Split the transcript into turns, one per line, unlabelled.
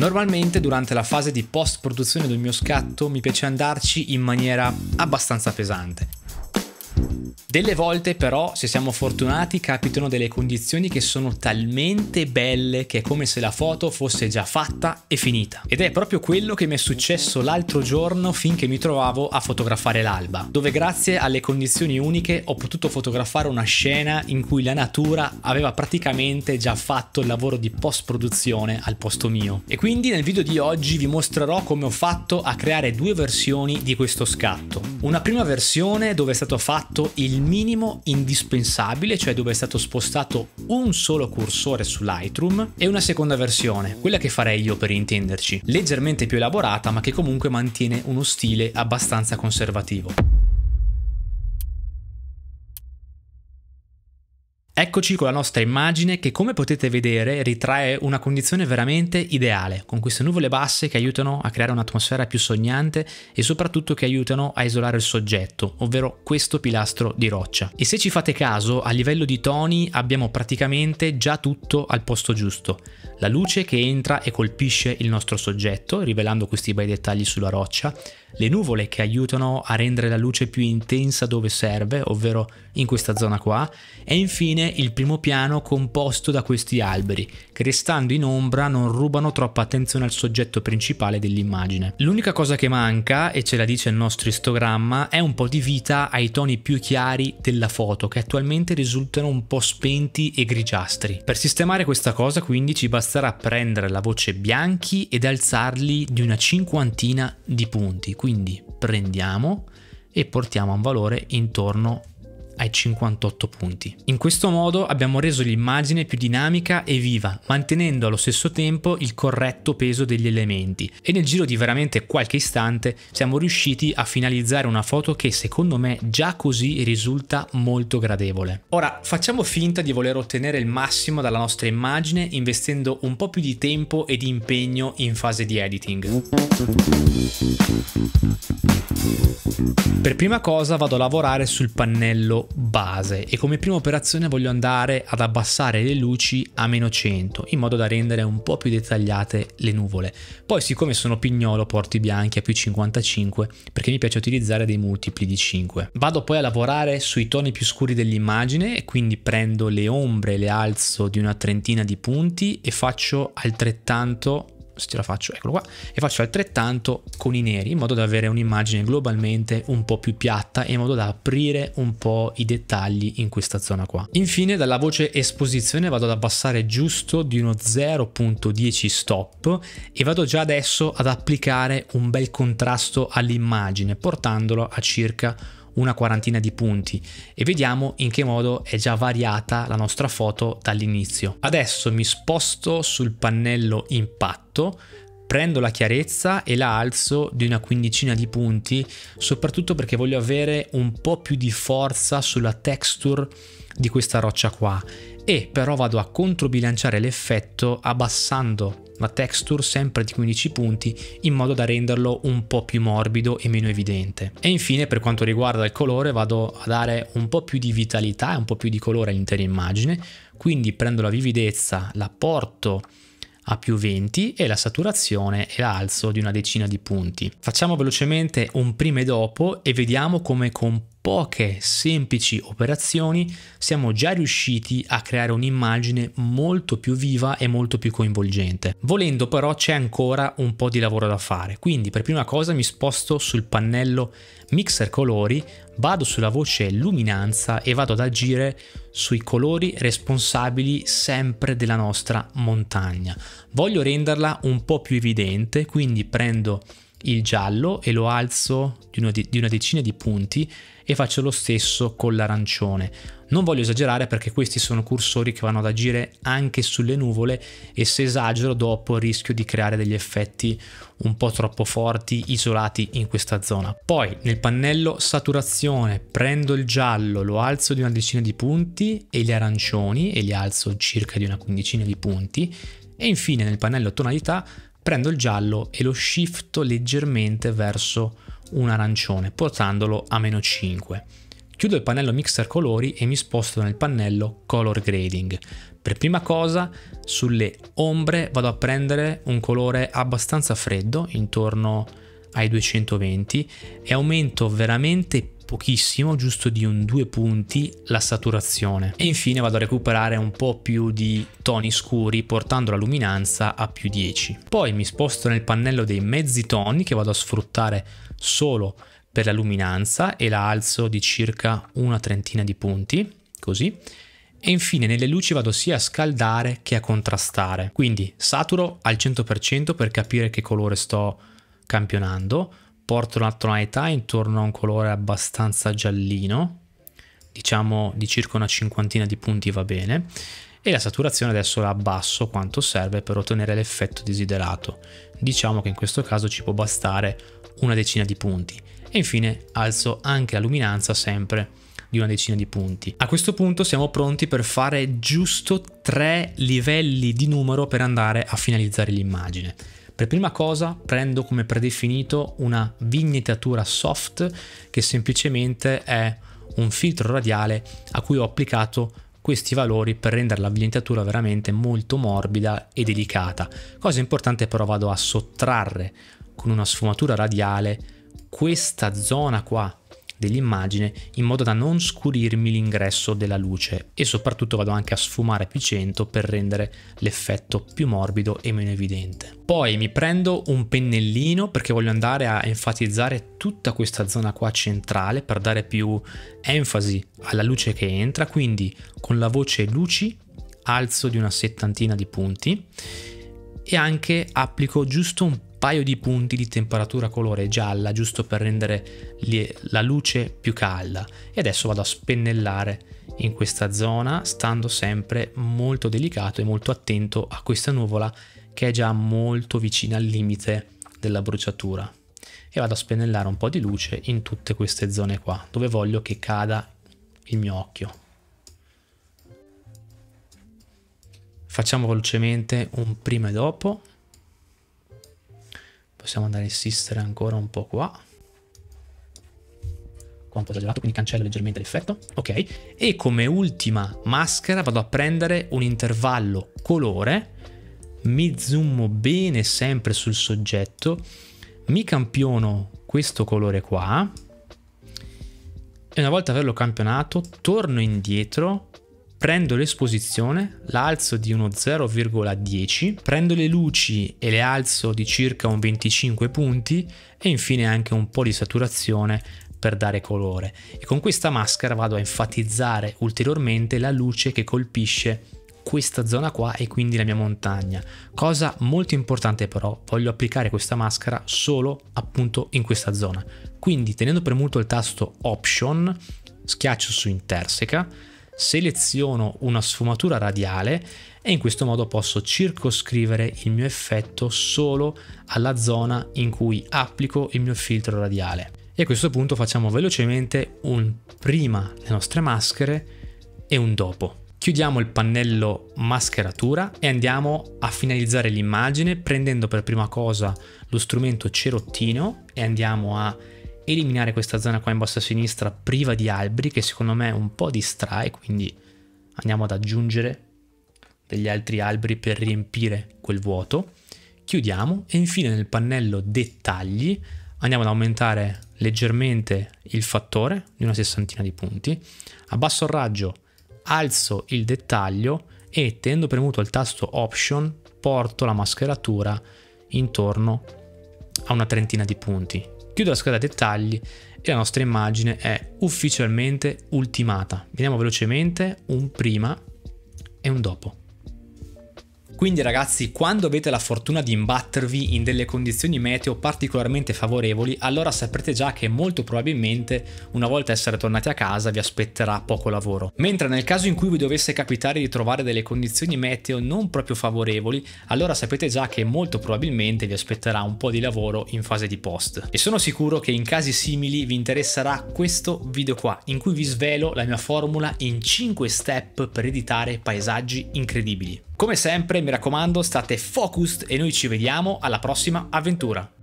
Normalmente durante la fase di post produzione del mio scatto mi piace andarci in maniera abbastanza pesante delle volte però, se siamo fortunati, capitano delle condizioni che sono talmente belle che è come se la foto fosse già fatta e finita. Ed è proprio quello che mi è successo l'altro giorno finché mi trovavo a fotografare l'alba, dove grazie alle condizioni uniche ho potuto fotografare una scena in cui la natura aveva praticamente già fatto il lavoro di post-produzione al posto mio. E quindi nel video di oggi vi mostrerò come ho fatto a creare due versioni di questo scatto. Una prima versione dove è stato fatto il minimo indispensabile, cioè dove è stato spostato un solo cursore su Lightroom, e una seconda versione, quella che farei io per intenderci, leggermente più elaborata ma che comunque mantiene uno stile abbastanza conservativo. Eccoci con la nostra immagine che come potete vedere ritrae una condizione veramente ideale, con queste nuvole basse che aiutano a creare un'atmosfera più sognante e soprattutto che aiutano a isolare il soggetto, ovvero questo pilastro di roccia. E se ci fate caso, a livello di toni abbiamo praticamente già tutto al posto giusto. La luce che entra e colpisce il nostro soggetto, rivelando questi bei dettagli sulla roccia, le nuvole che aiutano a rendere la luce più intensa dove serve, ovvero in questa zona qua, e infine infine il primo piano composto da questi alberi, che restando in ombra non rubano troppa attenzione al soggetto principale dell'immagine. L'unica cosa che manca, e ce la dice il nostro istogramma, è un po' di vita ai toni più chiari della foto, che attualmente risultano un po' spenti e grigiastri. Per sistemare questa cosa quindi ci basterà prendere la voce bianchi ed alzarli di una cinquantina di punti, quindi prendiamo e portiamo a un valore intorno ai 58 punti. In questo modo abbiamo reso l'immagine più dinamica e viva, mantenendo allo stesso tempo il corretto peso degli elementi e nel giro di veramente qualche istante siamo riusciti a finalizzare una foto che secondo me già così risulta molto gradevole. Ora facciamo finta di voler ottenere il massimo dalla nostra immagine investendo un po' più di tempo e di impegno in fase di editing. Per prima cosa vado a lavorare sul pannello base e come prima operazione voglio andare ad abbassare le luci a meno 100 in modo da rendere un po' più dettagliate le nuvole. Poi siccome sono pignolo porto i bianchi a più 55 perché mi piace utilizzare dei multipli di 5. Vado poi a lavorare sui toni più scuri dell'immagine e quindi prendo le ombre, le alzo di una trentina di punti e faccio altrettanto se la faccio, eccolo qua, e faccio altrettanto con i neri in modo da avere un'immagine globalmente un po' più piatta e in modo da aprire un po' i dettagli in questa zona qua. Infine dalla voce esposizione vado ad abbassare giusto di uno 0.10 stop e vado già adesso ad applicare un bel contrasto all'immagine portandolo a circa una quarantina di punti e vediamo in che modo è già variata la nostra foto dall'inizio. Adesso mi sposto sul pannello impatto prendo la chiarezza e la alzo di una quindicina di punti, soprattutto perché voglio avere un po' più di forza sulla texture di questa roccia qua e però vado a controbilanciare l'effetto abbassando una texture sempre di 15 punti in modo da renderlo un po' più morbido e meno evidente. E infine per quanto riguarda il colore vado a dare un po' più di vitalità e un po' più di colore all'intera immagine, quindi prendo la vividezza, la porto a più 20 e la saturazione e l'alzo di una decina di punti. Facciamo velocemente un prima e dopo e vediamo come con poche semplici operazioni siamo già riusciti a creare un'immagine molto più viva e molto più coinvolgente. Volendo però c'è ancora un po' di lavoro da fare, quindi per prima cosa mi sposto sul pannello Mixer Colori, vado sulla voce Luminanza e vado ad agire sui colori responsabili sempre della nostra montagna. Voglio renderla un po' più evidente, quindi prendo il giallo e lo alzo di una, di una decina di punti e faccio lo stesso con l'arancione. Non voglio esagerare perché questi sono cursori che vanno ad agire anche sulle nuvole e se esagero dopo rischio di creare degli effetti un po' troppo forti, isolati in questa zona. Poi nel pannello saturazione prendo il giallo, lo alzo di una decina di punti e gli arancioni e li alzo circa di una quindicina di punti e infine nel pannello tonalità prendo il giallo e lo shifto leggermente verso un arancione, portandolo a meno 5. Chiudo il pannello mixer colori e mi sposto nel pannello color grading. Per prima cosa sulle ombre vado a prendere un colore abbastanza freddo, intorno ai 220, e aumento veramente pochissimo, giusto di un due punti, la saturazione. E infine vado a recuperare un po' più di toni scuri portando la luminanza a più 10. Poi mi sposto nel pannello dei mezzi toni che vado a sfruttare solo per la luminanza e la alzo di circa una trentina di punti, così. E infine nelle luci vado sia a scaldare che a contrastare. Quindi saturo al 100% per capire che colore sto campionando, porta una tonalità intorno a un colore abbastanza giallino, diciamo di circa una cinquantina di punti va bene, e la saturazione adesso la abbasso quanto serve per ottenere l'effetto desiderato. Diciamo che in questo caso ci può bastare una decina di punti. E infine alzo anche la luminanza sempre di una decina di punti. A questo punto siamo pronti per fare giusto tre livelli di numero per andare a finalizzare l'immagine. Per prima cosa prendo come predefinito una vignettatura soft che semplicemente è un filtro radiale a cui ho applicato questi valori per rendere la vignettatura veramente molto morbida e delicata. Cosa importante però vado a sottrarre con una sfumatura radiale questa zona qua dell'immagine in modo da non scurirmi l'ingresso della luce e soprattutto vado anche a sfumare più 100 per rendere l'effetto più morbido e meno evidente. Poi mi prendo un pennellino perché voglio andare a enfatizzare tutta questa zona qua centrale per dare più enfasi alla luce che entra, quindi con la voce luci alzo di una settantina di punti e anche applico giusto un paio di punti di temperatura colore gialla giusto per rendere la luce più calda e adesso vado a spennellare in questa zona stando sempre molto delicato e molto attento a questa nuvola che è già molto vicina al limite della bruciatura e vado a spennellare un po' di luce in tutte queste zone qua dove voglio che cada il mio occhio facciamo velocemente un prima e dopo Possiamo andare a insistere ancora un po' qua. Quanto esagerato, quindi cancello leggermente l'effetto. Ok, e come ultima maschera vado a prendere un intervallo colore, mi zoom bene sempre sul soggetto, mi campiono questo colore qua, e una volta averlo campionato torno indietro prendo l'esposizione, la alzo di uno 0,10, prendo le luci e le alzo di circa un 25 punti e infine anche un po' di saturazione per dare colore. E con questa maschera vado a enfatizzare ulteriormente la luce che colpisce questa zona qua e quindi la mia montagna. Cosa molto importante però, voglio applicare questa maschera solo appunto in questa zona. Quindi tenendo premuto il tasto Option, schiaccio su Interseca, seleziono una sfumatura radiale e in questo modo posso circoscrivere il mio effetto solo alla zona in cui applico il mio filtro radiale. E a questo punto facciamo velocemente un prima le nostre maschere e un dopo. Chiudiamo il pannello mascheratura e andiamo a finalizzare l'immagine prendendo per prima cosa lo strumento cerottino e andiamo a eliminare questa zona qua in basso a sinistra priva di alberi che secondo me un po' distrae, quindi andiamo ad aggiungere degli altri alberi per riempire quel vuoto. Chiudiamo e infine nel pannello dettagli andiamo ad aumentare leggermente il fattore di una sessantina di punti, abbasso il raggio, alzo il dettaglio e tenendo premuto il tasto option porto la mascheratura intorno a una trentina di punti Chiudo la scheda dettagli e la nostra immagine è ufficialmente ultimata. Vediamo velocemente un prima e un dopo. Quindi ragazzi, quando avete la fortuna di imbattervi in delle condizioni meteo particolarmente favorevoli, allora saprete già che molto probabilmente una volta essere tornati a casa vi aspetterà poco lavoro. Mentre nel caso in cui vi dovesse capitare di trovare delle condizioni meteo non proprio favorevoli, allora sapete già che molto probabilmente vi aspetterà un po' di lavoro in fase di post. E sono sicuro che in casi simili vi interesserà questo video qua, in cui vi svelo la mia formula in 5 step per editare paesaggi incredibili. Come sempre mi mi raccomando state focused e noi ci vediamo alla prossima avventura.